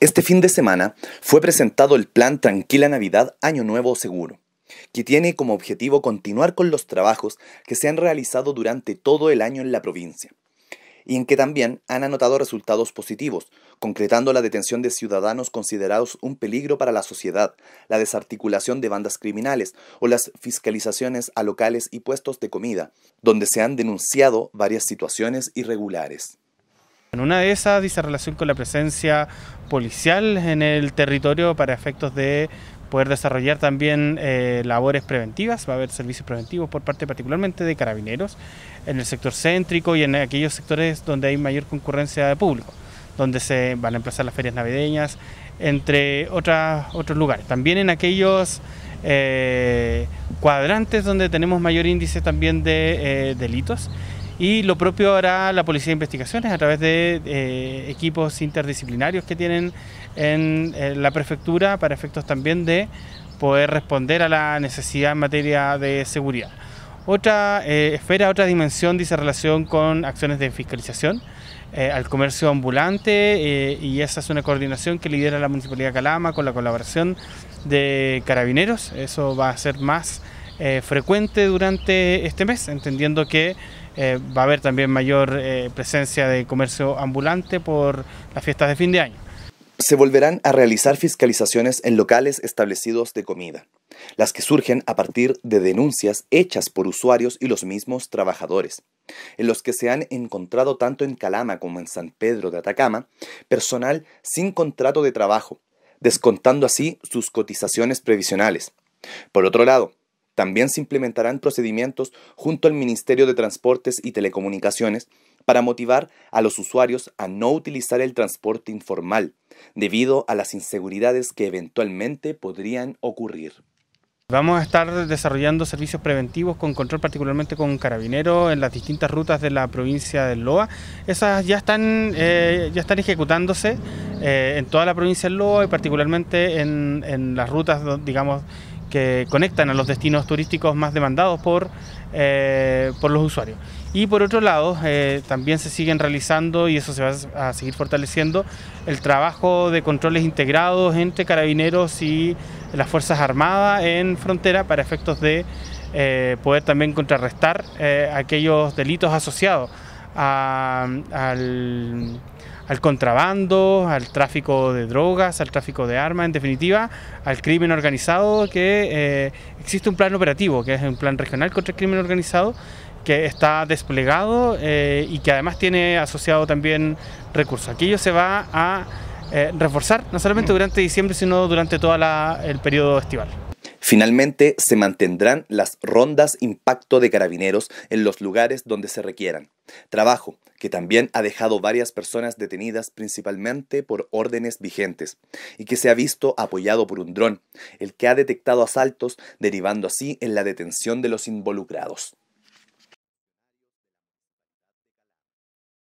Este fin de semana fue presentado el plan Tranquila Navidad Año Nuevo Seguro, que tiene como objetivo continuar con los trabajos que se han realizado durante todo el año en la provincia y en que también han anotado resultados positivos, concretando la detención de ciudadanos considerados un peligro para la sociedad, la desarticulación de bandas criminales o las fiscalizaciones a locales y puestos de comida, donde se han denunciado varias situaciones irregulares. En una de esas dice relación con la presencia policial en el territorio para efectos de poder desarrollar también eh, labores preventivas, va a haber servicios preventivos por parte particularmente de carabineros en el sector céntrico y en aquellos sectores donde hay mayor concurrencia de público, donde se van a emplazar las ferias navideñas, entre otros lugares. También en aquellos eh, cuadrantes donde tenemos mayor índice también de eh, delitos y lo propio hará la Policía de Investigaciones a través de eh, equipos interdisciplinarios que tienen en, eh, la prefectura para efectos también de poder responder a la necesidad en materia de seguridad. Otra eh, esfera, otra dimensión dice relación con acciones de fiscalización al comercio ambulante y esa es una coordinación que lidera la Municipalidad de Calama con la colaboración de carabineros. Eso va a ser más eh, frecuente durante este mes, entendiendo que eh, va a haber también mayor eh, presencia de comercio ambulante por las fiestas de fin de año. Se volverán a realizar fiscalizaciones en locales establecidos de comida, las que surgen a partir de denuncias hechas por usuarios y los mismos trabajadores, en los que se han encontrado tanto en Calama como en San Pedro de Atacama personal sin contrato de trabajo, descontando así sus cotizaciones previsionales. Por otro lado, también se implementarán procedimientos junto al Ministerio de Transportes y Telecomunicaciones para motivar a los usuarios a no utilizar el transporte informal debido a las inseguridades que eventualmente podrían ocurrir. Vamos a estar desarrollando servicios preventivos con control particularmente con carabineros en las distintas rutas de la provincia de Loa. Esas ya están, eh, ya están ejecutándose eh, en toda la provincia de Loa y particularmente en las rutas, digamos, que conectan a los destinos turísticos más demandados por, eh, por los usuarios. Y por otro lado, eh, también se siguen realizando, y eso se va a seguir fortaleciendo, el trabajo de controles integrados entre carabineros y las Fuerzas Armadas en frontera para efectos de eh, poder también contrarrestar aquellos delitos asociados al al contrabando, al tráfico de drogas, al tráfico de armas, en definitiva, al crimen organizado, que eh, existe un plan operativo, que es un plan regional contra el crimen organizado, que está desplegado eh, y que además tiene asociado también recursos. Aquello se va a eh, reforzar, no solamente durante diciembre, sino durante todo el periodo estival. Finalmente, se mantendrán las rondas impacto de carabineros en los lugares donde se requieran. Trabajo que también ha dejado varias personas detenidas principalmente por órdenes vigentes y que se ha visto apoyado por un dron, el que ha detectado asaltos derivando así en la detención de los involucrados.